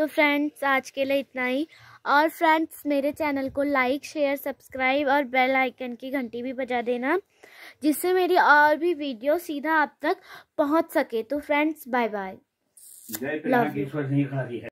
तो फ्रेंड्स आज के लिए इतना ही और फ्रेंड्स मेरे चैनल को लाइक शेयर सब्सक्राइब और बेल आइकन की घंटी भी बजा देना जिससे मेरी और भी वीडियो सीधा आप तक पहुंच सके तो फ्रेंड्स बाय बाय लव